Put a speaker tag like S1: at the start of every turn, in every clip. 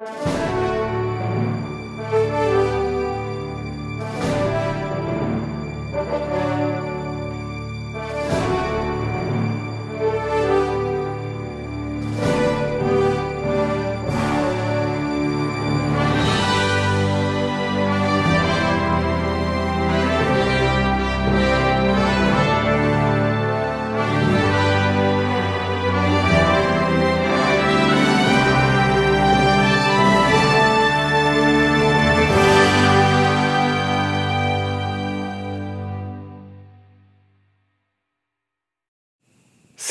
S1: you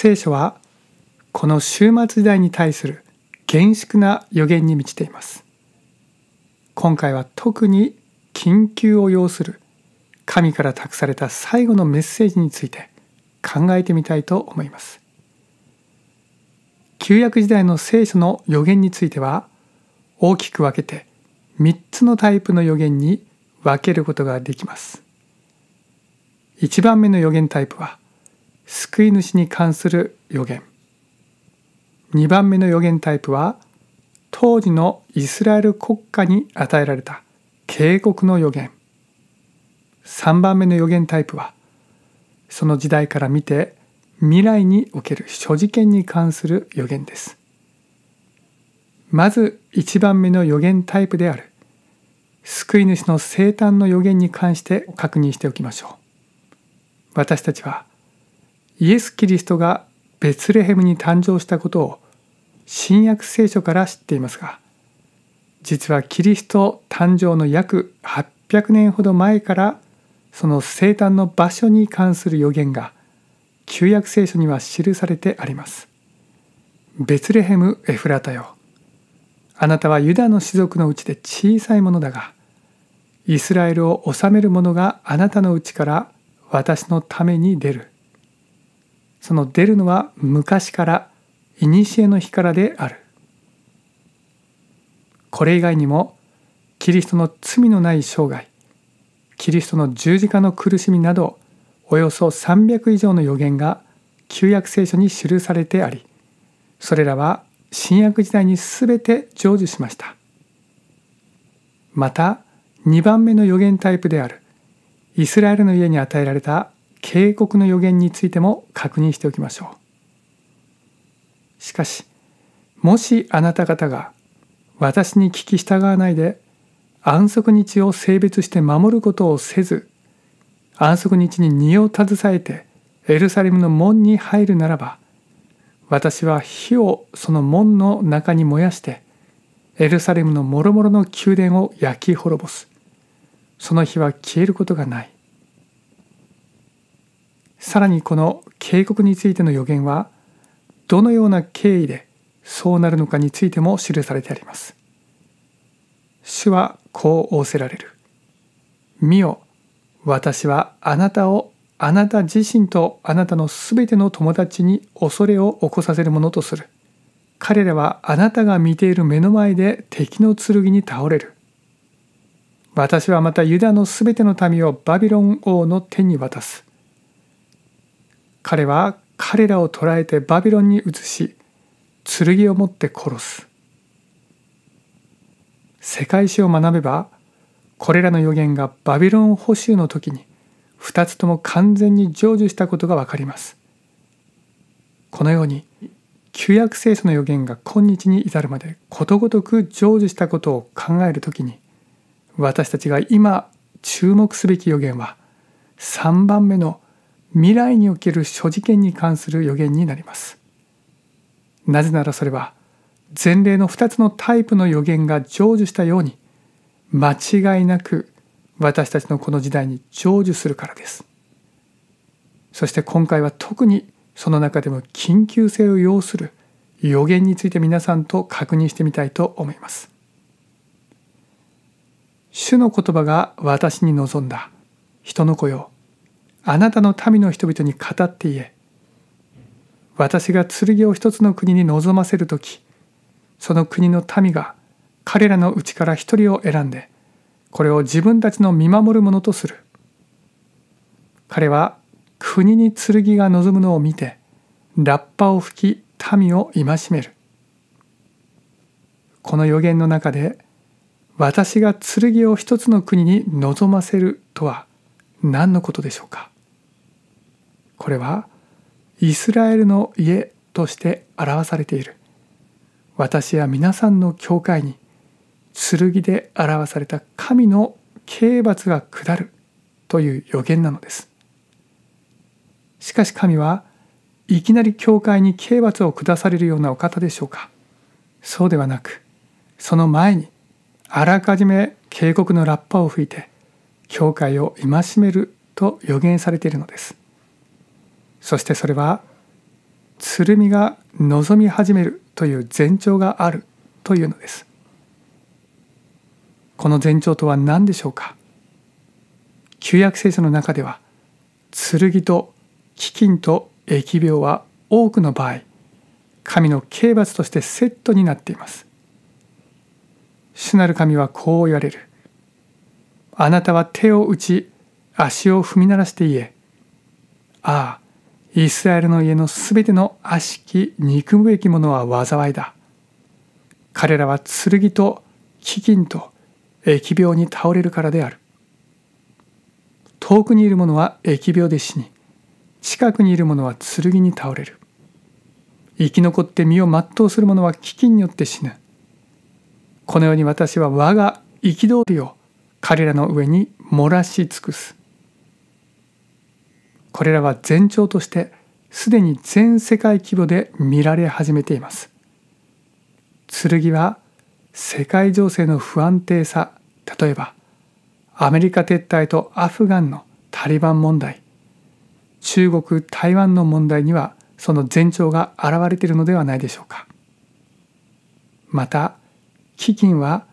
S1: 聖書はこの終末時代に対する厳粛な予言に満ちています今回は特に緊急を要する神から託された最後のメッセージについて考えてみたいと思います旧約時代の聖書の予言については大きく分けて3つのタイプの予言に分けることができます1番目の予言タイプは救い主に関する予言2番目の予言タイプは当時のイスラエル国家に与えられた警告の予言3番目の予言タイプはその時代から見て未来における諸事件に関する予言ですまず1番目の予言タイプである救い主の生誕の予言に関して確認しておきましょう私たちはイエス・キリストがベツレヘムに誕生したことを新約聖書から知っていますが実はキリスト誕生の約800年ほど前からその生誕の場所に関する予言が旧約聖書には記されてあります。ベツレヘム・エフラタよあなたはユダの士族のうちで小さいものだがイスラエルを治める者があなたのうちから私のために出る。その出るのは昔から古の日からであるこれ以外にもキリストの罪のない生涯キリストの十字架の苦しみなどおよそ300以上の予言が旧約聖書に記されてありそれらは新約時代に全て成就しましたまた2番目の予言タイプであるイスラエルの家に与えられた警告の予言についても確認しておきましょうしかしもしあなた方が私に聞き従わないで安息日を性別して守ることをせず安息日に荷を携えてエルサレムの門に入るならば私は火をその門の中に燃やしてエルサレムのもろもろの宮殿を焼き滅ぼすその火は消えることがないさらにこの警告についての予言はどのような経緯でそうなるのかについても記されてあります。主はこう仰せられる。見よ、私はあなたをあなた自身とあなたのすべての友達に恐れを起こさせるものとする。彼らはあなたが見ている目の前で敵の剣に倒れる。私はまたユダのすべての民をバビロン王の手に渡す。彼は彼らを捕らえてバビロンに移し剣を持って殺す世界史を学べばこれらの予言がバビロン捕囚の時に2つとも完全に成就したことが分かりますこのように旧約聖書の予言が今日に至るまでことごとく成就したことを考える時に私たちが今注目すべき予言は3番目の未来における所持権に関する予言になりますなぜならそれは前例の2つのタイプの予言が成就したように間違いなく私たちのこの時代に成就するからですそして今回は特にその中でも緊急性を要する予言について皆さんと確認してみたいと思います主の言葉が私に望んだ人の子よあなたの民の人々に語って言え私が剣を一つの国に望ませる時その国の民が彼らのうちから一人を選んでこれを自分たちの見守るものとする彼は国に剣が望むのを見てラッパを吹き民を戒めるこの予言の中で私が剣を一つの国に望ませるとは何のことでしょうかこれはイスラエルの家として表されている私や皆さんの教会に剣で表された神の刑罰が下るという予言なのですしかし神はいきなり教会に刑罰を下されるようなお方でしょうかそうではなくその前にあらかじめ警告のラッパを吹いて教会を戒めると予言されているのですそしてそれは鶴見が望み始めるという前兆があるというのですこの前兆とは何でしょうか旧約聖書の中では剣と飢饉と疫病は多くの場合神の刑罰としてセットになっています主なる神はこう言われるあなたは手を打ち足を踏み鳴らして言えああイスラエルの家のすべての悪しき憎むべきものは災いだ。彼らは剣と飢饉と疫病に倒れるからである。遠くにいる者は疫病で死に、近くにいる者は剣に倒れる。生き残って身を全うする者は飢饉によって死ぬ。このように私は我が憤りを彼らの上に漏らし尽くす。これらは前兆としてすでに全世界規模で見られ始めています剣は世界情勢の不安定さ例えばアメリカ撤退とアフガンのタリバン問題中国台湾の問題にはその前兆が現れているのではないでしょうかまた基金は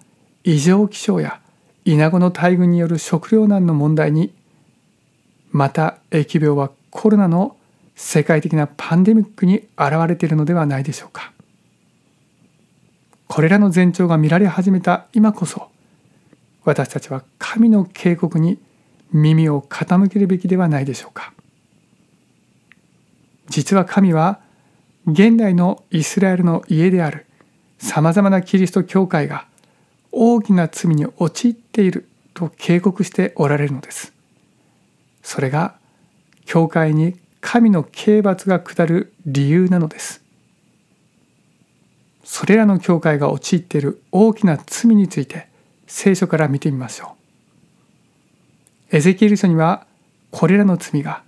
S1: 異常気象やイナゴの大群による食糧難の問題にまた疫病はコロナの世界的なパンデミックに現れているのではないでしょうかこれらの前兆が見られ始めた今こそ私たちは神の警告に耳を傾けるべきではないでしょうか実は神は現代のイスラエルの家であるさまざまなキリスト教会が大きな罪に陥っていると警告しておられるのですそれが教会に神の刑罰が下る理由なのですそれらの教会が陥っている大きな罪について聖書から見てみましょうエゼキエル書にはこれらの罪が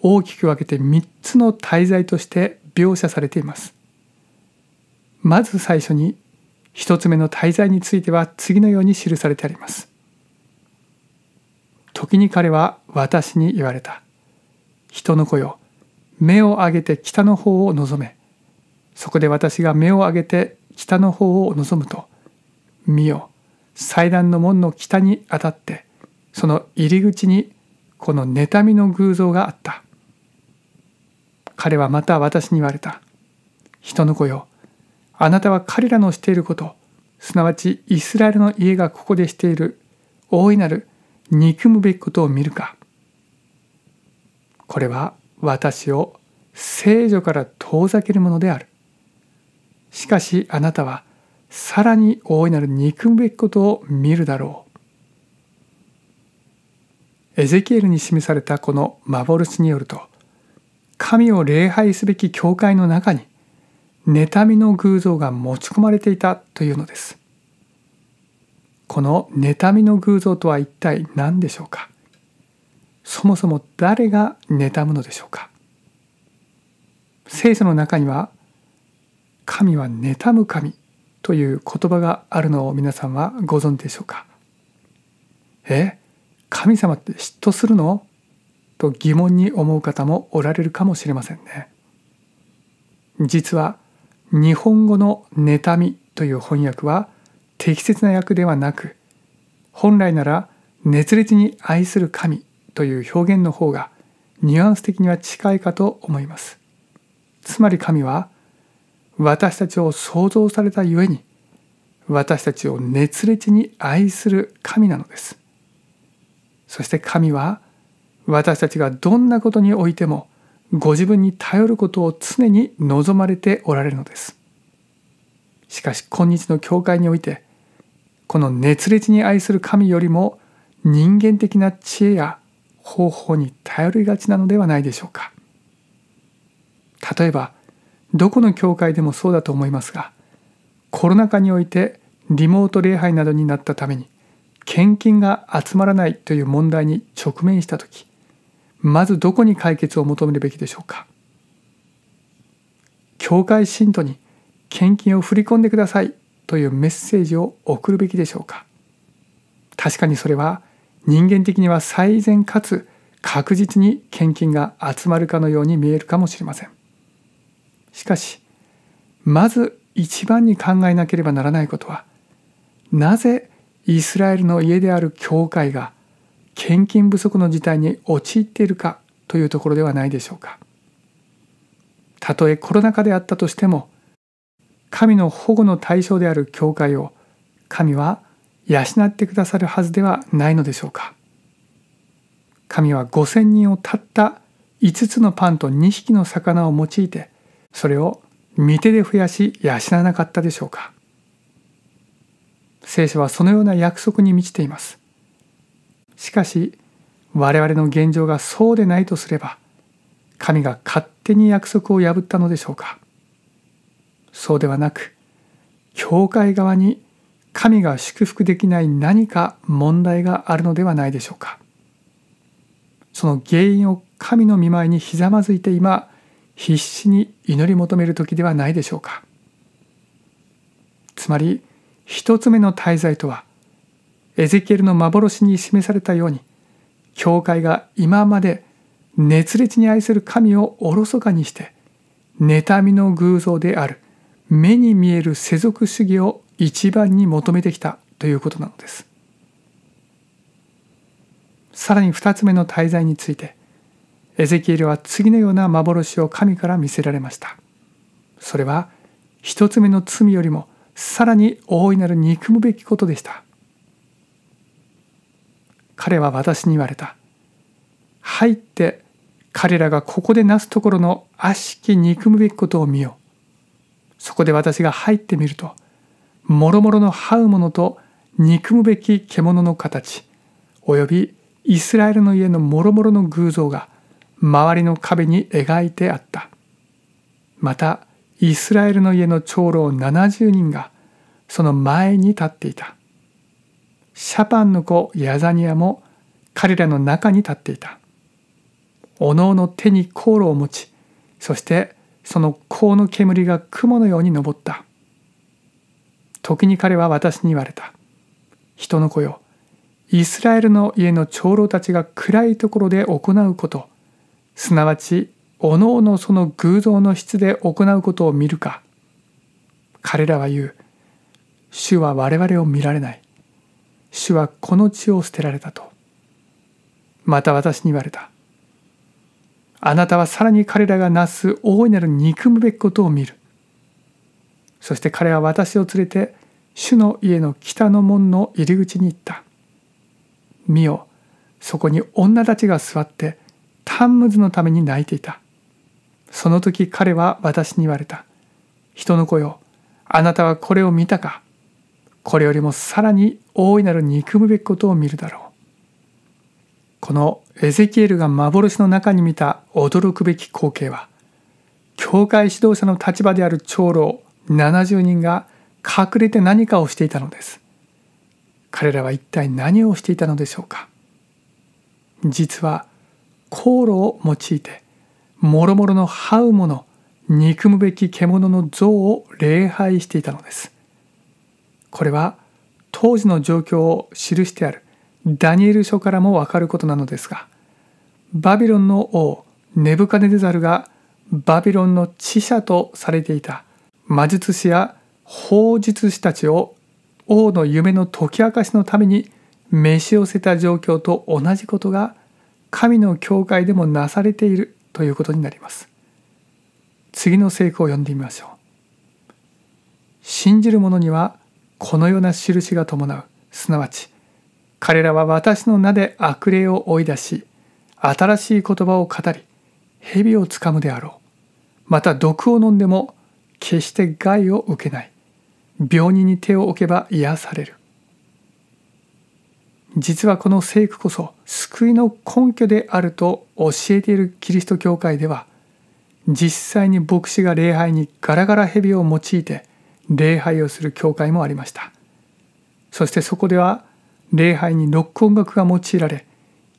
S1: 大きく分けて3つの大罪として描写されていますまず最初に1つ目の大罪については次のように記されてあります時に彼は私に言われた。人の子よ、目を上げて北の方を望め。そこで私が目を上げて北の方を望むと、見よ、祭壇の門の北にあたって、その入り口にこの妬みの偶像があった。彼はまた私に言われた。人の子よ、あなたは彼らのしていること、すなわちイスラエルの家がここでしている、大いなる憎むべきことを見るかこれは私を聖女から遠ざけるものであるしかしあなたはさらに大いなる憎むべきことを見るだろうエゼキエルに示されたこの幻によると神を礼拝すべき教会の中に妬みの偶像が持ち込まれていたというのですこの妬みの偶像とは一体何でしょうかそもそも誰が妬むのでしょうか聖書の中には「神は妬む神」という言葉があるのを皆さんはご存知でしょうかえ神様って嫉妬するのと疑問に思う方もおられるかもしれませんね。実は日本語の「妬み」という翻訳は適切な訳ではなく本来なら熱烈に愛する神という表現の方がニュアンス的には近いかと思いますつまり神は私たちを創造されたゆえに私たちを熱烈に愛する神なのですそして神は私たちがどんなことにおいてもご自分に頼ることを常に望まれておられるのですしかし今日の教会においてこの熱烈に愛する神よりも人間的な知恵や方法に頼りがちなのではないでしょうか例えばどこの教会でもそうだと思いますがコロナ禍においてリモート礼拝などになったために献金が集まらないという問題に直面した時まずどこに解決を求めるべきでしょうか教会信徒に献金を振り込んでくださいというメッセージを送るべきでしょうか確かにそれは人間的には最善かつ確実に献金が集まるかのように見えるかもしれませんしかしまず一番に考えなければならないことはなぜイスラエルの家である教会が献金不足の事態に陥っているかというところではないでしょうかたとえコロナ禍であったとしても神の保護の対象である教会を神は養ってくださるはずではないのでしょうか神は5,000人をたった5つのパンと2匹の魚を用いてそれを見てで増やし養わなかったでしょうか聖書はそのような約束に満ちていますしかし我々の現状がそうでないとすれば神が勝手に約束を破ったのでしょうかそうではなく教会側に神が祝福できない何か問題があるのではないでしょうかその原因を神の見前にひざまずいて今必死に祈り求める時ではないでしょうかつまり1つ目の滞在とはエゼキエルの幻に示されたように教会が今まで熱烈に愛する神をおろそかにして妬みの偶像である目に見える世俗主義を一番に求めてきたということなのですさらに2つ目の滞在についてエゼキエルは次のような幻を神から見せられましたそれは1つ目の罪よりもさらに大いなる憎むべきことでした彼は私に言われた入って彼らがここでなすところの悪しき憎むべきことを見ようそこで私が入ってみるともろもろの這うものと憎むべき獣の形およびイスラエルの家のもろもろの偶像が周りの壁に描いてあったまたイスラエルの家の長老70人がその前に立っていたシャパンの子ヤザニアも彼らの中に立っていたおのおの手に香炉を持ちそしてその甲の煙が雲のように昇った。時に彼は私に言われた。人の子よ、イスラエルの家の長老たちが暗いところで行うこと、すなわち、おのおのその偶像の質で行うことを見るか。彼らは言う、主は我々を見られない。主はこの地を捨てられたと。また私に言われた。あなたはさらに彼らがなす大いなる憎むべきことを見る。そして彼は私を連れて主の家の北の門の入り口に行った。見よ、そこに女たちが座って、タンムズのために泣いていた。その時彼は私に言われた。人の子よ、あなたはこれを見たか。これよりもさらに大いなる憎むべきことを見るだろう。このエゼキエルが幻の中に見た驚くべき光景は教会指導者の立場である長老70人が隠れて何かをしていたのです彼らは一体何をしていたのでしょうか実は航路を用いてもろもろの這うもの憎むべき獣の像を礼拝していたのですこれは当時の状況を記してあるダニエル書からもわかることなのですがバビロンの王ネブカデザルがバビロンの知者とされていた魔術師や法術師たちを王の夢の解き明かしのために召し寄せた状況と同じことが神の教会でもなされているということになります次の聖句を読んでみましょう信じる者にはこのような印が伴うすなわち「彼らは私の名で悪霊を追い出し新しい言葉を語り蛇をつかむであろうまた毒を飲んでも決して害を受けない病人に手を置けば癒される実はこの聖句こそ救いの根拠であると教えているキリスト教会では実際に牧師が礼拝にガラガラ蛇を用いて礼拝をする教会もありましたそしてそこでは礼拝にロック音楽が用いられ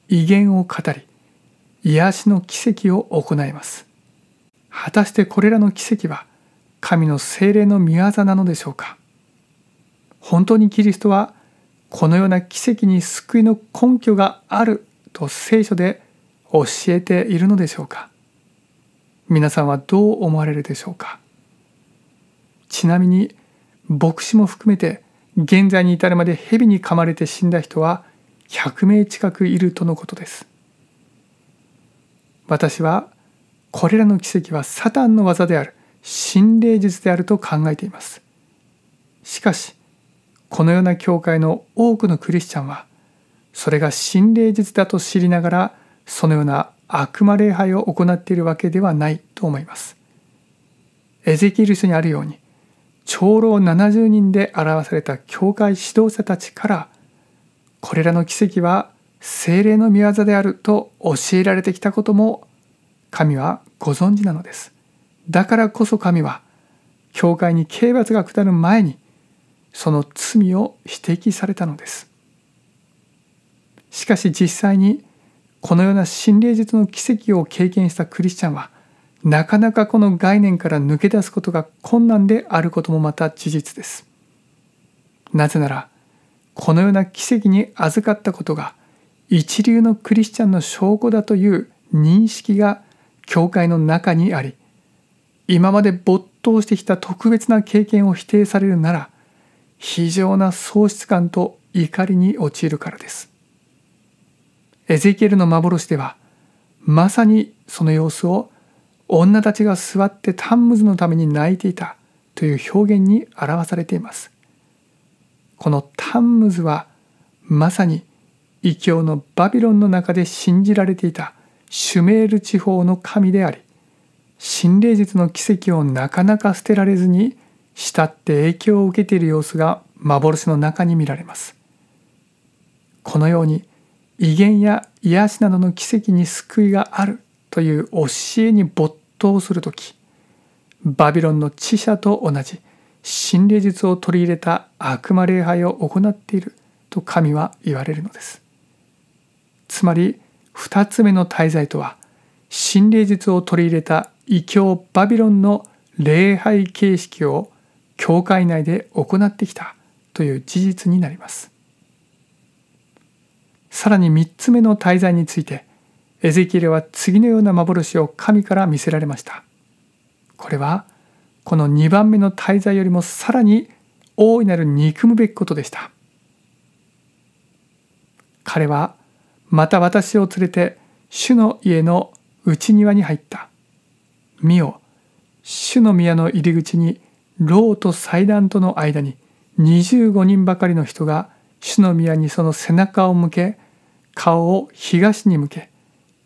S1: 威厳を語り癒しの奇跡を行います果たしてこれらの奇跡は神の精霊の御業なのでしょうか本当にキリストはこのような奇跡に救いの根拠があると聖書で教えているのでしょうか皆さんはどう思われるでしょうかちなみに牧師も含めて現在に至るまで蛇に噛まれて死んだ人は100名近くいるとのことです私はこれらの奇跡はサタンの技である心霊術であると考えていますしかしこのような教会の多くのクリスチャンはそれが心霊術だと知りながらそのような悪魔礼拝を行っているわけではないと思いますエゼキエル書にあるように長老70人で表された教会指導者たちからこれらの奇跡は精霊の御業であると教えられてきたことも神はご存知なのです。だからこそ神は教会に刑罰が下る前にその罪を指摘されたのです。しかし実際にこのような心霊術の奇跡を経験したクリスチャンはなかなかこの概念から抜け出すことが困難であることもまた事実です。なぜならこのような奇跡に預かったことが一流のクリスチャンの証拠だという認識が教会の中にあり今まで没頭してきた特別な経験を否定されるなら非常な喪失感と怒りに陥るからです。エゼキエルの幻ではまさにその様子を女たちが座ってタンムズのために泣いていたという表現に表されています。このタンムズはまさに異教のバビロンの中で信じられていたシュメール地方の神であり心霊術の奇跡をなかなか捨てられずに慕って影響を受けている様子が幻の中に見られます。このように威厳や癒しなどの奇跡に救いがあるという教えに没頭する時バビロンの知者と同じ心霊術を取り入れた悪魔礼拝を行っていると神は言われるのですつまり2つ目の滞在とは心霊術を取り入れた異教バビロンの礼拝形式を教会内で行ってきたという事実になりますさらに3つ目の滞在についてエゼキエルは次のような幻を神から見せられました。これはこの2番目の滞在よりもさらに大いなる憎むべきことでした。彼はまた私を連れて主の家の内庭に入った。見よ、主の宮の入り口に牢と祭壇との間に25人ばかりの人が主の宮にその背中を向け、顔を東に向け、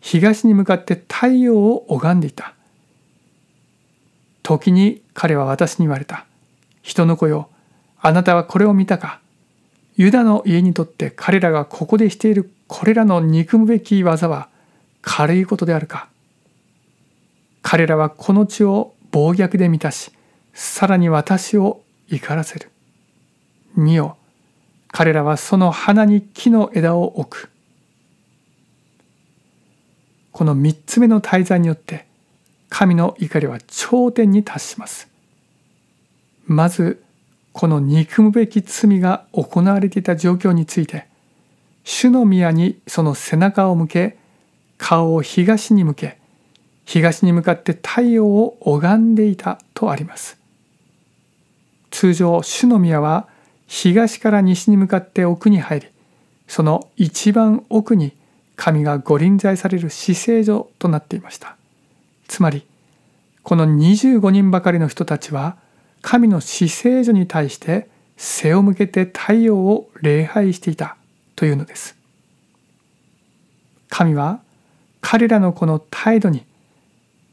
S1: 東に向かって太陽を拝んでいた。時に彼は私に言われた。人の子よ、あなたはこれを見たか。ユダの家にとって彼らがここでしているこれらの憎むべき技は軽いことであるか。彼らはこの地を暴虐で満たし、さらに私を怒らせる。見よ、彼らはその花に木の枝を置く。この3つ目の滞在によって神の怒りは頂点に達しますまずこの憎むべき罪が行われていた状況について主の宮にその背中を向け顔を東に向け東に向かって太陽を拝んでいたとあります通常主の宮は東から西に向かって奥に入りその一番奥に神がご臨在される姿聖所となっていましたつまりこの25人ばかりの人たちは神の死聖所に対して背を向けて太陽を礼拝していたというのです神は彼らのこの態度に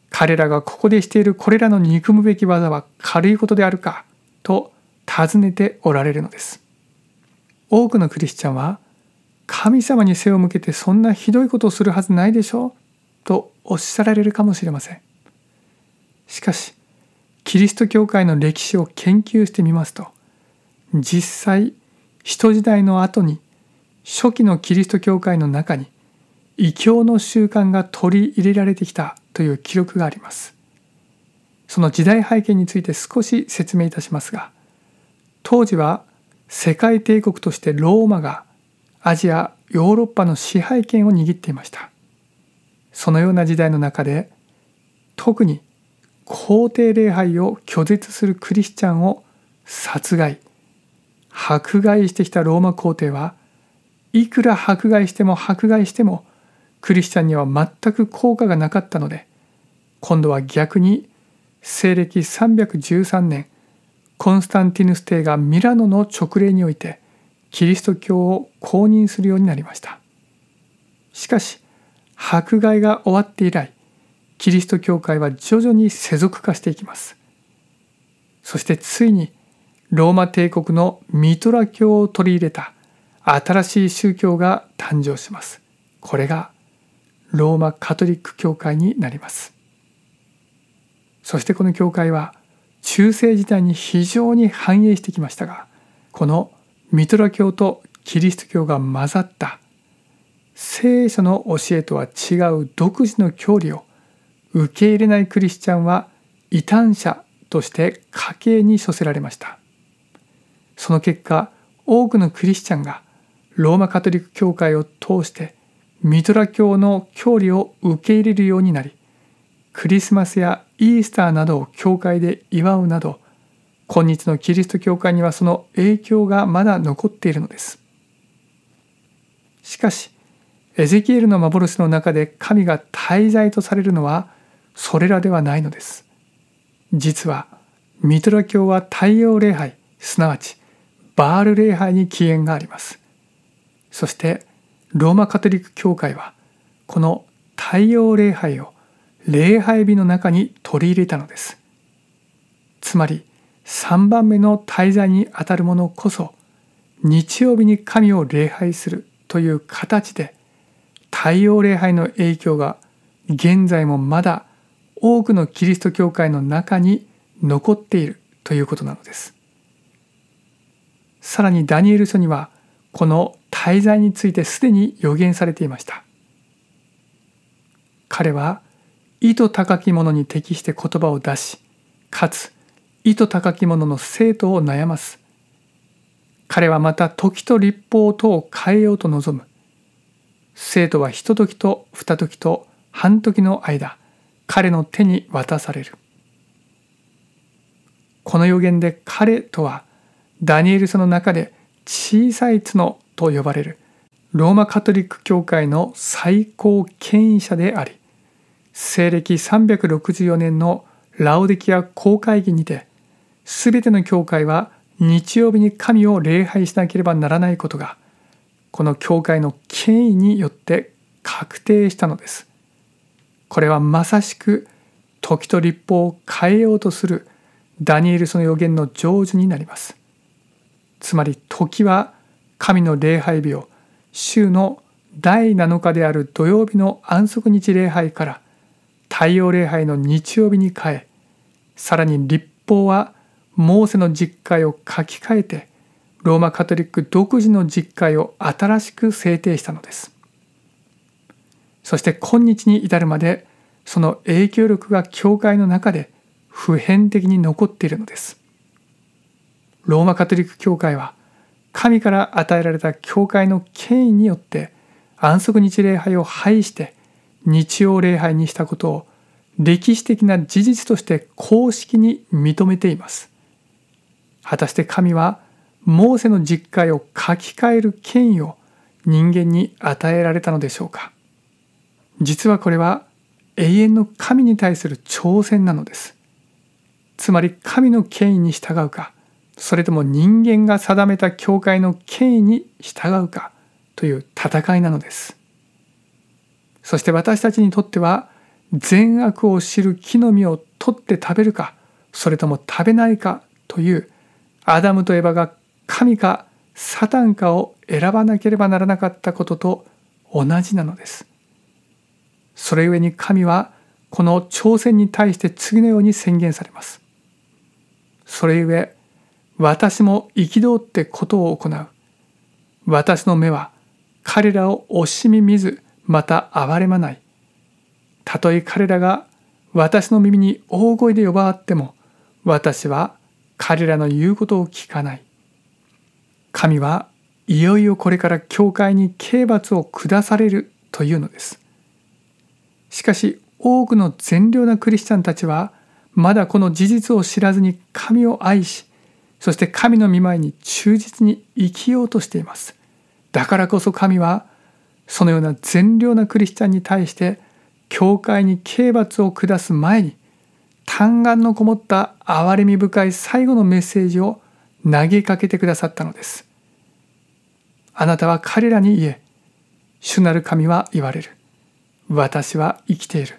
S1: 彼らがここでしているこれらの憎むべき技は軽いことであるかと尋ねておられるのです多くのクリスチャンは神様に背を向けてそんなひどいことをするはずないでしょうとおっしゃられるかもしれませんしかしキリスト教会の歴史を研究してみますと実際人時代の後に初期のキリスト教会の中に異教の習慣が取り入れられてきたという記録がありますその時代背景について少し説明いたしますが当時は世界帝国としてローマがアジアヨーロッパの支配権を握っていましたそのような時代の中で特に皇帝礼拝を拒絶するクリスチャンを殺害迫害してきたローマ皇帝はいくら迫害しても迫害してもクリスチャンには全く効果がなかったので今度は逆に西暦313年コンスタンティヌス帝がミラノの勅令においてキリスト教を公認するようになりましたしかし迫害が終わって以来キリスト教会は徐々に世俗化していきますそしてついにローマ帝国のミトラ教を取り入れた新しい宗教が誕生しますこれがローマカトリック教会になりますそしてこの教会は中世時代に非常に繁栄してきましたがこのミトラ教とキリスト教が混ざった聖書の教えとは違う独自の教理を受け入れないクリスチャンは異端者として家計に処せられましたその結果多くのクリスチャンがローマカトリック教会を通してミトラ教の教理を受け入れるようになりクリスマスやイースターなどを教会で祝うなど今日のキリスト教会にはその影響がまだ残っているのですしかしエゼキエルの幻の中で神が滞在とされるのはそれらではないのです実はミトラ教は太陽礼拝すなわちバール礼拝に起源がありますそしてローマカトリック教会はこの太陽礼拝を礼拝日の中に取り入れたのですつまり3番目の滞在にあたる者こそ日曜日に神を礼拝するという形で太陽礼拝の影響が現在もまだ多くのキリスト教会の中に残っているということなのです。さらにダニエル書にはこの滞在についてすでに予言されていました。彼は意図高き者に適して言葉を出し、かつ意図高き者の生徒を悩ます彼はまた時と立法とを変えようと望む生徒は一時と二時と半時の間彼の手に渡されるこの予言で彼とはダニエル書の中で小さい角と呼ばれるローマカトリック教会の最高権威者であり西暦364年のラオデキア公会議にてすべての教会は日曜日に神を礼拝しなければならないことがこの教会の権威によって確定したのです。これはまさしく時と立法を変えようとするダニエルスの予言の成就になります。つまり時は神の礼拝日を週の第7日である土曜日の安息日礼拝から太陽礼拝の日曜日に変えさらに立法はモーセの実会を書き換えてローマカトリック独自の実会を新しく制定したのですそして今日に至るまでその影響力が教会の中で普遍的に残っているのですローマカトリック教会は神から与えられた教会の権威によって安息日礼拝を廃して日曜礼拝にしたことを歴史的な事実として公式に認めています果たして神はモーセの実会を書き換える権威を人間に与えられたのでしょうか実はこれは永遠の神に対する挑戦なのですつまり神の権威に従うかそれとも人間が定めた教会の権威に従うかという戦いなのですそして私たちにとっては善悪を知る木の実を取って食べるかそれとも食べないかというアダムとエバが神かサタンかを選ばなければならなかったことと同じなのです。それゆえに神はこの挑戦に対して次のように宣言されます。それゆえ私も憤ってことを行う。私の目は彼らを惜しみ見ずまた哀れまない。たとえ彼らが私の耳に大声で呼ばわっても私は彼らの言うことを聞かない。神はいよいよこれから教会に刑罰を下されるというのです。しかし多くの善良なクリスチャンたちはまだこの事実を知らずに神を愛しそして神の御前に忠実に生きようとしています。だからこそ神はそのような善良なクリスチャンに対して教会に刑罰を下す前に嘆願のこもった憐れみ深い最後のメッセージを投げかけてくださったのです。あなたは彼らに言え、主なる神は言われる。私は生きている。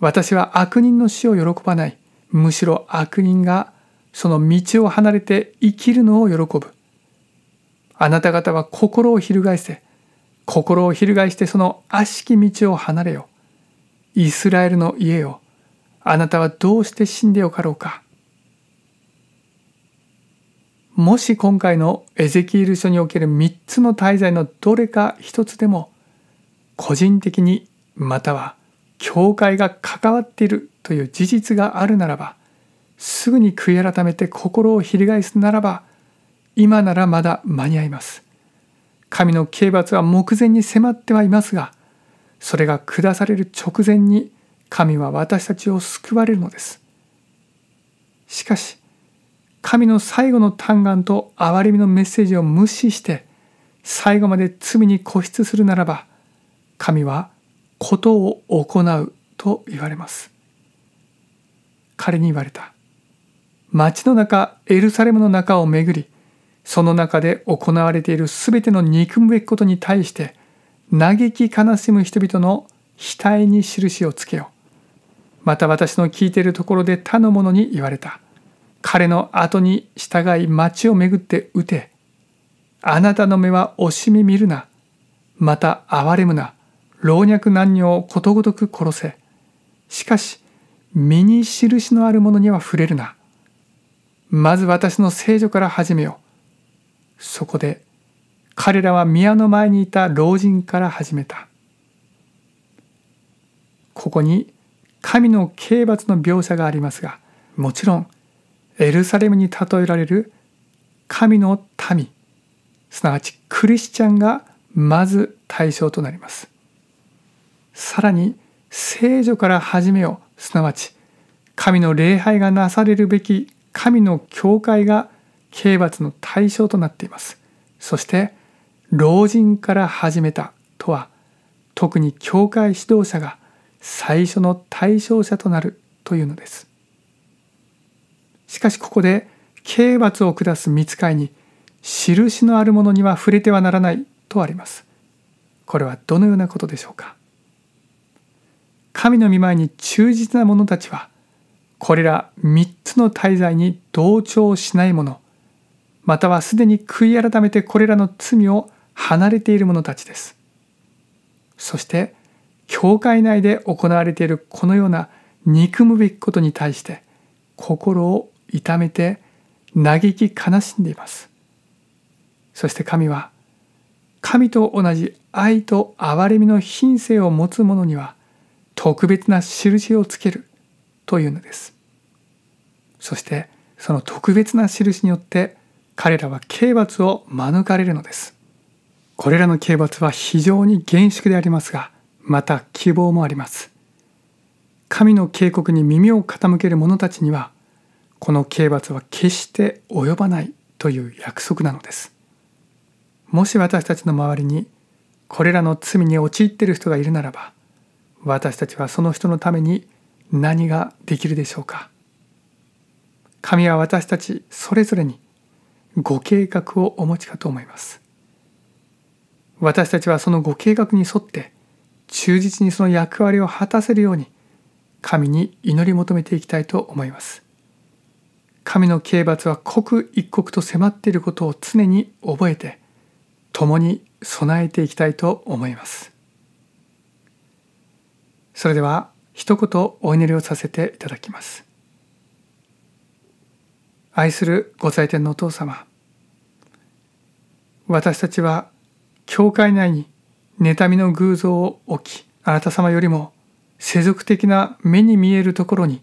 S1: 私は悪人の死を喜ばない。むしろ悪人がその道を離れて生きるのを喜ぶ。あなた方は心を翻せ、心を翻してその悪しき道を離れよ。イスラエルの家をあなたはどうして死んでよかろうか。もし今回のエゼキール書における3つの大罪のどれか1つでも個人的にまたは教会が関わっているという事実があるならばすぐに悔い改めて心を翻すならば今ならまだ間に合います。神の刑罰は目前に迫ってはいますがそれが下される直前に神は私たちを救われるのです。しかし、神の最後の嘆願と憐れみのメッセージを無視して、最後まで罪に固執するならば、神はことを行うと言われます。彼に言われた。町の中、エルサレムの中をめぐり、その中で行われている全ての憎むべきことに対して、嘆き悲しむ人々の額に印をつけよ。また私の聞いているところで他の者に言われた。彼の後に従い町を巡って打て。あなたの目は惜しみ見るな。また哀れむな。老若男女をことごとく殺せ。しかし、身に印のあるものには触れるな。まず私の聖女から始めよう。そこで、彼らは宮の前にいた老人から始めた。ここに、神の刑罰の描写がありますがもちろんエルサレムに例えられる神の民すなわちクリスチャンがまず対象となりますさらに聖女から始めよすなわち神の礼拝がなされるべき神の教会が刑罰の対象となっていますそして老人から始めたとは特に教会指導者が最初の対象者となるというのです。しかしここで刑罰を下す見つかいに印のあるものには触れてはならないとあります。これはどのようなことでしょうか神の御前に忠実な者たちはこれら3つの大罪に同調しない者またはすでに悔い改めてこれらの罪を離れている者たちです。そして教会内で行われているこのような憎むべきことに対して心を痛めて嘆き悲しんでいますそして神は神と同じ愛と憐れみの品性を持つ者には特別な印をつけるというのですそしてその特別な印によって彼らは刑罰を免れるのですこれらの刑罰は非常に厳粛でありますがまた希望もあります神の警告に耳を傾ける者たちにはこの刑罰は決して及ばないという約束なのですもし私たちの周りにこれらの罪に陥っている人がいるならば私たちはその人のために何ができるでしょうか神は私たちそれぞれにご計画をお持ちかと思います私たちはそのご計画に沿って忠実にその役割を果たせるように神に祈り求めていきたいと思います神の刑罰は刻一刻と迫っていることを常に覚えて共に備えていきたいと思いますそれでは一言お祈りをさせていただきます愛するご在天のお父様私たちは教会内に妬みの偶像を置きあなた様よりも世俗的な目に見えるところに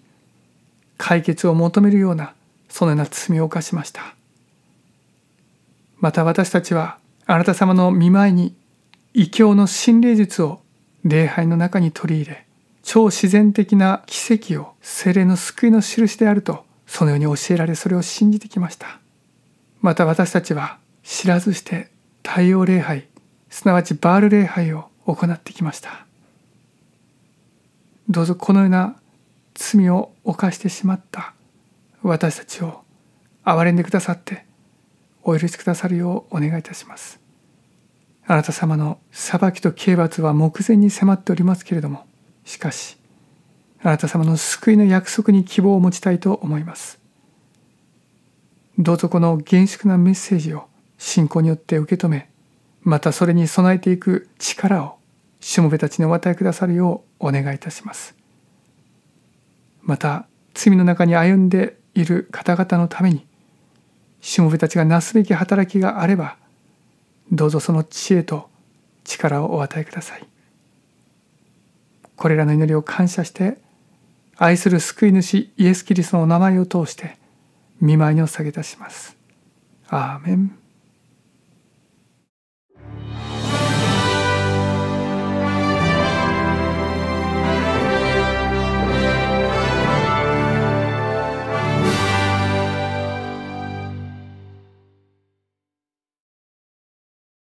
S1: 解決を求めるようなそのような罪を犯しましたまた私たちはあなた様の見舞いに異教の心霊術を礼拝の中に取り入れ超自然的な奇跡を精霊の救いの印であるとそのように教えられそれを信じてきましたまた私たちは知らずして太陽礼拝すなわちバール礼拝を行ってきましたどうぞこのような罪を犯してしまった私たちを憐れんでくださってお許しくださるようお願いいたしますあなた様の裁きと刑罰は目前に迫っておりますけれどもしかしあなた様の救いの約束に希望を持ちたいと思いますどうぞこの厳粛なメッセージを信仰によって受け止めまたそれに備えていく力をしもべたちにお与えくださるようお願いいたしますまた罪の中に歩んでいる方々のためにしもべたちがなすべき働きがあればどうぞその知恵と力をお与えくださいこれらの祈りを感謝して愛する救い主イエス・キリストのお名前を通して見舞いにお下げいたします。アーメン